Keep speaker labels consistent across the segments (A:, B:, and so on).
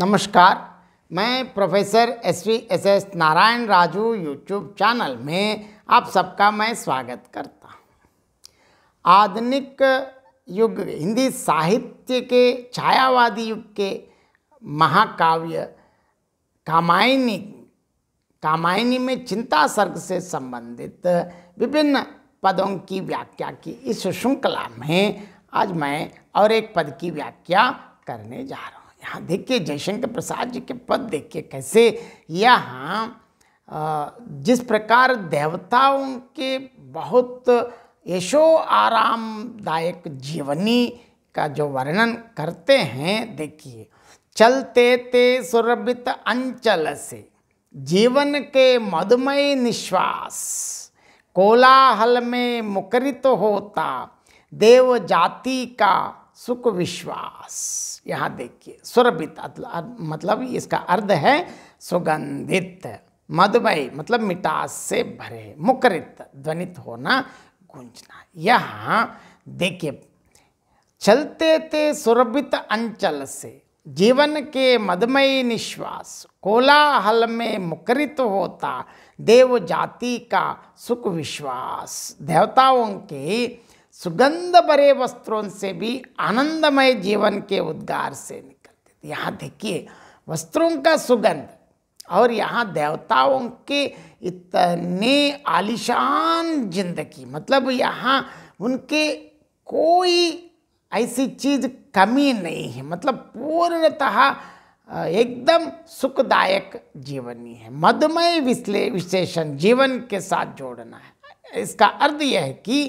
A: नमस्कार मैं professor S V S S Narayan Raju YouTube channel में आप सबका मैं स्वागत करता हूँ आधुनिक युग हिंदी साहित्य के छायावादी युग के महाकाव्य कामायनी कामायनी में चिंता सर्ग से संबंधित विभिन्न पदों की व्याख्या की इस श्रृंखला में आज मैं और एक पद की व्याख्या करने जा रहा हूँ यहाँ देखिए जयशंकर प्रसाद जी के पद देखिए कैसे यहाँ जिस प्रकार देवताओं के बहुत यशो आरामदायक जीवनी का जो वर्णन करते हैं देखिए चलते ते सुरभित अंचल से जीवन के मधुमय निश्वास कोलाहल में मुकरित होता देव जाति का सुख विश्वास यहाँ देखिए सुरभित मतलब इसका अर्थ है सुगंधित मधुमय मतलब मिठास से भरे मुकरित ध्वनित होना गूंजना यहाँ देखिए चलते थे सुरभित अंचल से जीवन के मधुमय निश्वास कोलाहल में मुकरित होता देव जाति का सुख विश्वास देवताओं के सुगंध भरे वस्त्रों से भी आनंदमय जीवन के उद्गार से निकलते थे यहाँ देखिए वस्त्रों का सुगंध और यहाँ देवताओं के इतने आलिशान जिंदगी मतलब यहाँ उनके कोई ऐसी चीज़ कमी नहीं है मतलब पूर्णतः एकदम सुखदायक जीवन ही है मधुमय विश्ले विशेषण जीवन के साथ जोड़ना है इसका अर्थ यह है कि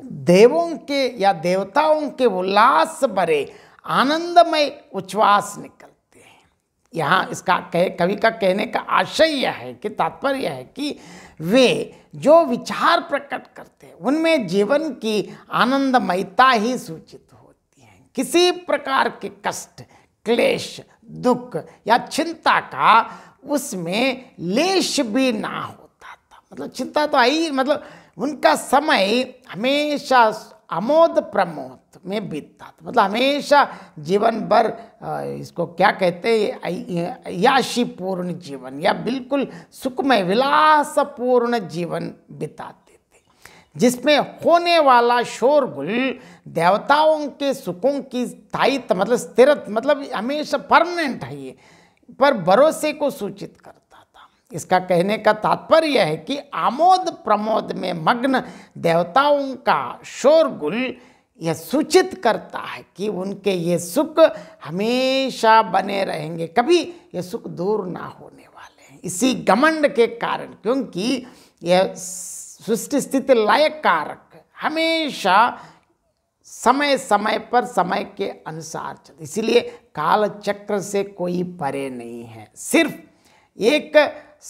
A: देवों के या देवताओं के उल्लास भरे आनंदमय उच्छ्वास निकलते हैं यहाँ इसका कह कवि का कहने का आशय यह है कि तात्पर्य है कि वे जो विचार प्रकट करते हैं उनमें जीवन की आनंदमयता ही सूचित होती है किसी प्रकार के कष्ट क्लेश दुख या चिंता का उसमें लेश भी ना होता था मतलब चिंता तो आई मतलब उनका समय हमेशा अमोद प्रमोद में बीतता था मतलब हमेशा जीवन भर इसको क्या कहते हैं पूर्ण जीवन या बिल्कुल सुखमय विलासपूर्ण जीवन बिताते थे जिसमें होने वाला शोरगुल देवताओं के सुखों की स्थायित्व मतलब स्थिरत मतलब हमेशा परमानेंट है ये पर भरोसे को सूचित करता इसका कहने का तात्पर्य है कि आमोद प्रमोद में मग्न देवताओं का शोरगुल यह सूचित करता है कि उनके ये सुख हमेशा बने रहेंगे कभी ये सुख दूर ना होने वाले हैं इसी घमंड के कारण क्योंकि यह सृष्टि स्थिति लायक कारक हमेशा समय समय पर समय के अनुसार चलते इसीलिए काल चक्र से कोई परे नहीं है सिर्फ एक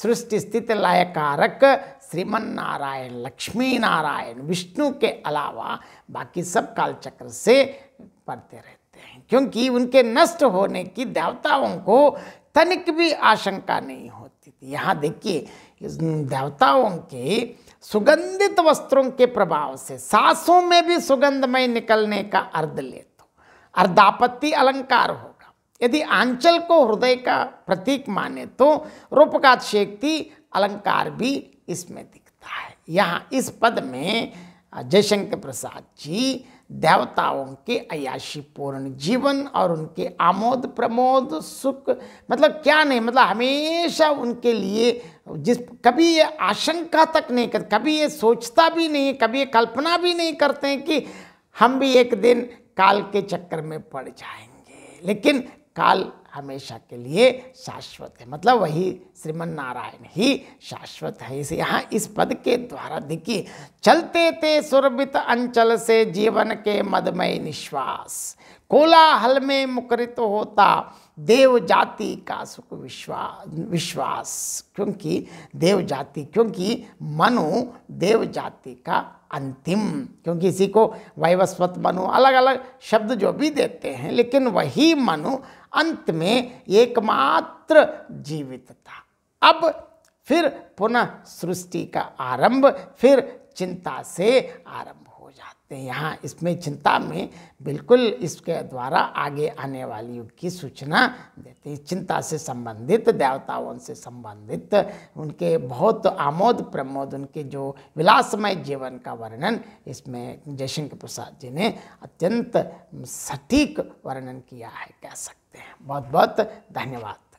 A: सृष्टि स्थित लय कारक श्रीमन्नारायण लक्ष्मी नारायण विष्णु के अलावा बाकी सब कालचक्र से पढ़ते रहते हैं क्योंकि उनके नष्ट होने की देवताओं को तनिक भी आशंका नहीं होती थी यहाँ देखिए देवताओं के सुगंधित वस्त्रों के प्रभाव से सासों में भी सुगंधमय निकलने का अर्ध ले तो अर्धापत्ति अलंकार हो यदि आंचल को हृदय का प्रतीक माने तो रूपकात शेक्ति अलंकार भी इसमें दिखता है यहाँ इस पद में जयशंकर प्रसाद जी देवताओं के अयाशीपूर्ण जीवन और उनके आमोद प्रमोद सुख मतलब क्या नहीं मतलब हमेशा उनके लिए जिस कभी ये आशंका तक नहीं कर कभी ये सोचता भी नहीं कभी ये कल्पना भी नहीं करते हैं कि हम भी एक दिन काल के चक्कर में पड़ जाएंगे लेकिन काल हमेशा के लिए शाश्वत है मतलब वही श्रीमन नारायण ही शाश्वत है इसे यहाँ इस पद के द्वारा देखिए चलते थे सुरभित अंचल से जीवन के मदमय निश्वास कोलाहल में मुकरित होता देव जाति का सुख विश्वास विश्वास क्योंकि देव जाति क्योंकि मनु देव जाति का अंतिम क्योंकि इसी को वैवस्वत मनु अलग अलग शब्द जो भी देते हैं लेकिन वही मनु अंत में एकमात्र जीवित था अब फिर पुनः सृष्टि का आरंभ फिर चिंता से आरंभ सकते हैं यहाँ इसमें चिंता में बिल्कुल इसके द्वारा आगे आने वाली युग की सूचना देते हैं चिंता से संबंधित देवताओं से संबंधित उनके बहुत आमोद प्रमोद उनके जो विलासमय जीवन का वर्णन इसमें जयशंकर प्रसाद जी ने अत्यंत सटीक वर्णन किया है कह सकते हैं बहुत बहुत धन्यवाद